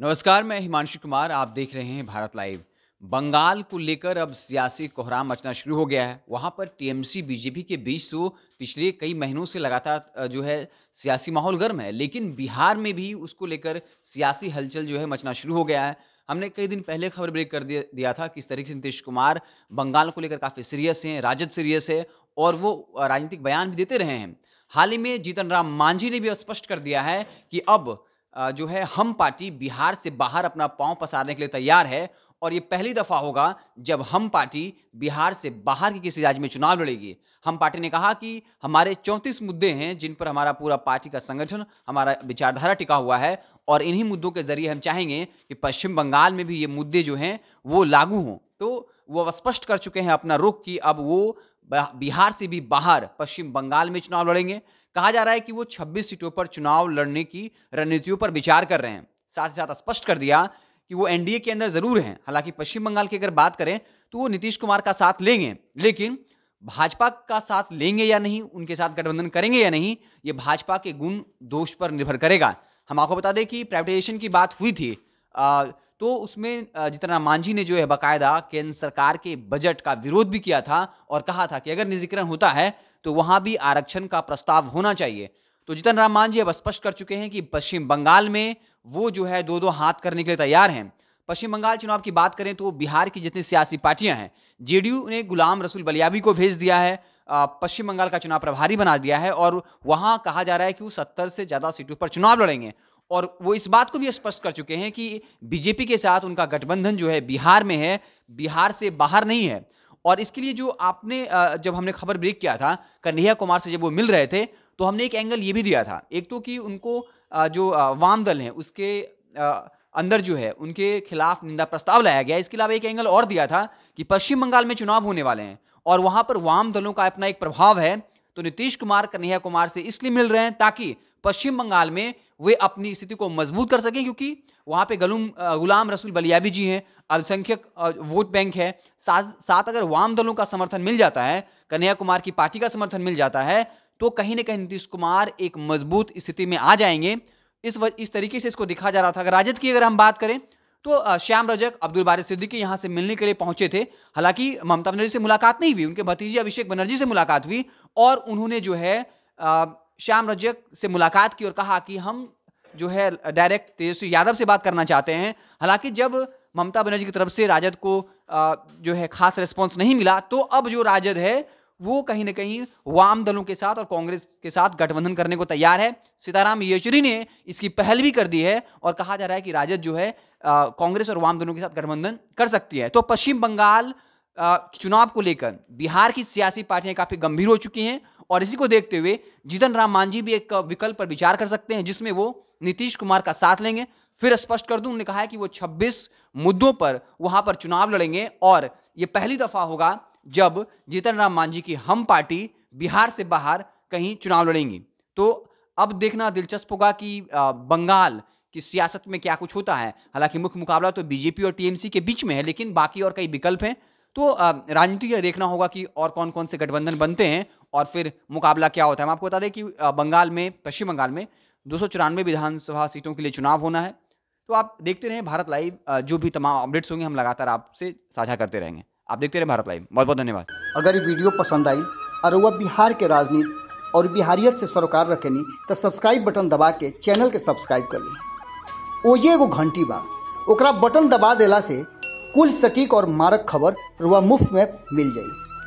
नमस्कार मैं हिमांशु कुमार आप देख रहे हैं भारत लाइव बंगाल को लेकर अब सियासी कोहराम मचना शुरू हो गया है वहाँ पर टीएमसी बीजेपी के बीच तो पिछले कई महीनों से लगातार जो है सियासी माहौल गर्म है लेकिन बिहार में भी उसको लेकर सियासी हलचल जो है मचना शुरू हो गया है हमने कई दिन पहले खबर ब्रेक कर दिया था कि इस तरीके से नीतीश कुमार बंगाल को लेकर काफ़ी सीरियस हैं राजद सीरियस है और वो राजनीतिक बयान भी देते रहे हैं हाल ही में जीतन राम मांझी ने भी स्पष्ट कर दिया है कि अब जो है हम पार्टी बिहार से बाहर अपना पांव पसारने के लिए तैयार है और ये पहली दफा होगा जब हम पार्टी बिहार से बाहर के किसी राज्य में चुनाव लड़ेगी हम पार्टी ने कहा कि हमारे चौंतीस मुद्दे हैं जिन पर हमारा पूरा पार्टी का संगठन हमारा विचारधारा टिका हुआ है और इन्हीं मुद्दों के जरिए हम चाहेंगे कि पश्चिम बंगाल में भी ये मुद्दे जो हैं वो लागू हों तो वो स्पष्ट कर चुके हैं अपना रुख कि अब वो बिहार से भी बाहर पश्चिम बंगाल में चुनाव लड़ेंगे कहा जा रहा है कि वो 26 सीटों पर चुनाव लड़ने की रणनीतियों पर विचार कर रहे हैं साथ ही साथ स्पष्ट कर दिया कि वो एनडीए के अंदर जरूर हैं हालांकि पश्चिम बंगाल की अगर बात करें तो वो नीतीश कुमार का साथ लेंगे लेकिन भाजपा का साथ लेंगे या नहीं उनके साथ गठबंधन करेंगे या नहीं ये भाजपा के गुण दोष पर निर्भर करेगा हम आपको बता दें कि प्राइवेटाइजेशन की बात हुई थी आ, तो उसमें जितना मांझी ने जो है बाकायदा केंद्र सरकार के बजट का विरोध भी किया था और कहा था कि अगर निजीकरण होता है तो वहां भी आरक्षण का प्रस्ताव होना चाहिए तो जितन राम मांझी अब स्पष्ट कर चुके हैं कि पश्चिम बंगाल में वो जो है दो दो हाथ करने के लिए तैयार हैं पश्चिम बंगाल चुनाव की बात करें तो बिहार की जितनी सियासी पार्टियां हैं जेडीयू ने गुलाम रसूल बलियाबी को भेज दिया है पश्चिम बंगाल का चुनाव प्रभारी बना दिया है और वहां कहा जा रहा है कि वो सत्तर से ज़्यादा सीटों पर चुनाव लड़ेंगे और वो इस बात को भी स्पष्ट कर चुके हैं कि बीजेपी के साथ उनका गठबंधन जो है बिहार में है बिहार से बाहर नहीं है और इसके लिए जो आपने जब हमने खबर ब्रेक किया था कन्हैया कुमार से जब वो मिल रहे थे तो हमने एक एंगल ये भी दिया था एक तो कि उनको जो वाम दल है उसके अंदर जो है उनके खिलाफ निंदा प्रस्ताव लाया गया इसके अलावा एक एंगल और दिया था कि पश्चिम बंगाल में चुनाव होने वाले हैं और वहाँ पर वाम दलों का अपना एक प्रभाव है तो नीतीश कुमार कन्हैया कुमार से इसलिए मिल रहे हैं ताकि पश्चिम बंगाल में वे अपनी स्थिति को मजबूत कर सकें क्योंकि वहाँ पे गलूम गुलाम रसूल बलियाबी जी हैं अल्पसंख्यक वोट बैंक है साथ साथ अगर वाम दलों का समर्थन मिल जाता है कन्हैया कुमार की पार्टी का समर्थन मिल जाता है तो कहीं ना कहीं नीतीश कुमार एक मजबूत स्थिति में आ जाएंगे इस व, इस तरीके से इसको दिखा जा रहा था अगर राजद की अगर हम बात करें तो श्याम रजक अब्दुल बारी सिद्दीकी यहाँ से मिलने के लिए पहुँचे थे हालांकि ममता बनर्जी से मुलाकात नहीं हुई उनके भतीजे अभिषेक बनर्जी से मुलाकात हुई और उन्होंने जो है श्याम रजक से मुलाकात की और कहा कि हम जो है डायरेक्ट तेजस्वी यादव से बात करना चाहते हैं हालांकि जब ममता बनर्जी की तरफ से राजद को जो है खास रिस्पॉन्स नहीं मिला तो अब जो राजद है वो कहीं ना कहीं वाम दलों के साथ और कांग्रेस के साथ गठबंधन करने को तैयार है सीताराम येचुरी ने इसकी पहल भी कर दी है और कहा जा रहा है कि राजद जो है कांग्रेस और वाम दलों के साथ गठबंधन कर सकती है तो पश्चिम बंगाल चुनाव को लेकर बिहार की सियासी पार्टियां काफ़ी गंभीर हो चुकी हैं और इसी को देखते हुए जीतन राम मांझी भी एक विकल्प पर विचार कर सकते हैं जिसमें वो नीतीश कुमार का साथ लेंगे फिर स्पष्ट कर दूं उन्होंने कहा है कि वो 26 मुद्दों पर वहां पर चुनाव लड़ेंगे और ये पहली दफा होगा जब जीतन राम मांझी की हम पार्टी बिहार से बाहर कहीं चुनाव लड़ेंगी तो अब देखना दिलचस्प होगा कि बंगाल कि सियासत में क्या कुछ होता है हालांकि मुख्य मुकाबला तो बीजेपी और टीएमसी के बीच में है लेकिन बाकी और कई विकल्प हैं तो राजनीति यह देखना होगा कि और कौन कौन से गठबंधन बनते हैं और फिर मुकाबला क्या होता है हम आपको बता दें कि बंगाल में पश्चिम बंगाल में दो विधानसभा सीटों के लिए चुनाव होना है तो आप देखते रहें भारत लाइव जो भी तमाम अपडेट्स होंगे हम लगातार आपसे साझा करते रहेंगे आप देखते रहें भारत लाइव बहुत बहुत धन्यवाद अगर ये वीडियो पसंद आई और वह बिहार के राजनीति और बिहारियत से सरोकार रखेनी तो सब्सक्राइब बटन दबा के चैनल के सब्सक्राइब कर ली ओजे एगो घंटी बा ओकरा बटन दबा देला से कुल सटीक और मारक खबर रुआ मुफ्त में मिल जाएगी